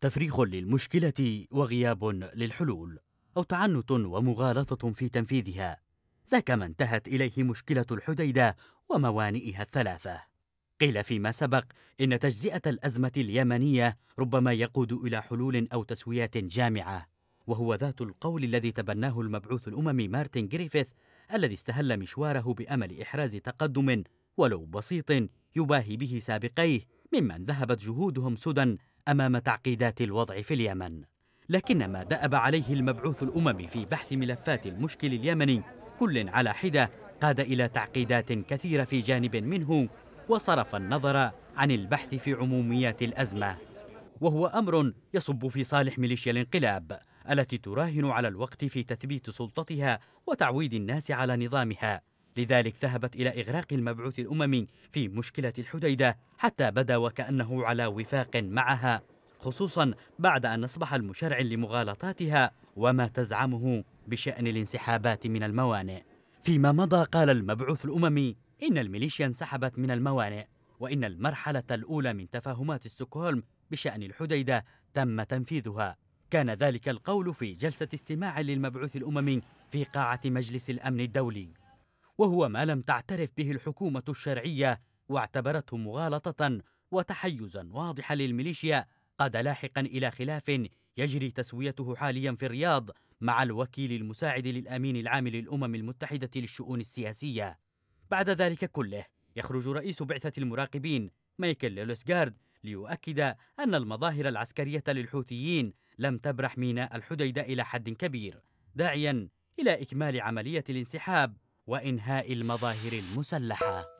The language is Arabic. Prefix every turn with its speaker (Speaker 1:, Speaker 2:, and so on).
Speaker 1: تفريخ للمشكلة وغياب للحلول أو تعنت ومغالطة في تنفيذها ذاك ما انتهت إليه مشكلة الحديدة وموانئها الثلاثة قيل فيما سبق إن تجزئة الأزمة اليمنية ربما يقود إلى حلول أو تسويات جامعة وهو ذات القول الذي تبناه المبعوث الأممي مارتن جريفيث الذي استهل مشواره بأمل إحراز تقدم ولو بسيط يباهي به سابقيه ممن ذهبت جهودهم سدى أمام تعقيدات الوضع في اليمن لكن ما دأب عليه المبعوث الأممي في بحث ملفات المشكل اليمني كل على حدة قاد إلى تعقيدات كثيرة في جانب منه وصرف النظر عن البحث في عموميات الأزمة وهو أمر يصب في صالح ميليشيا الانقلاب التي تراهن على الوقت في تثبيت سلطتها وتعويد الناس على نظامها لذلك ذهبت إلى إغراق المبعوث الأممي في مشكلة الحديدة حتى بدا وكأنه على وفاق معها خصوصا بعد أن أصبح المشرع لمغالطاتها وما تزعمه بشأن الانسحابات من الموانئ فيما مضى قال المبعوث الأممي إن الميليشيا انسحبت من الموانئ وإن المرحلة الأولى من تفاهمات ستوكهولم بشأن الحديدة تم تنفيذها كان ذلك القول في جلسة استماع للمبعوث الأممي في قاعة مجلس الأمن الدولي وهو ما لم تعترف به الحكومة الشرعية واعتبرته مغالطة وتحيزا واضحا للميليشيا قاد لاحقا إلى خلاف يجري تسويته حاليا في الرياض مع الوكيل المساعد للأمين العام للأمم المتحدة للشؤون السياسية بعد ذلك كله يخرج رئيس بعثة المراقبين مايكل لولسغارد ليؤكد أن المظاهر العسكرية للحوثيين لم تبرح ميناء الحديدة إلى حد كبير داعيا إلى إكمال عملية الانسحاب وإنهاء المظاهر المسلحة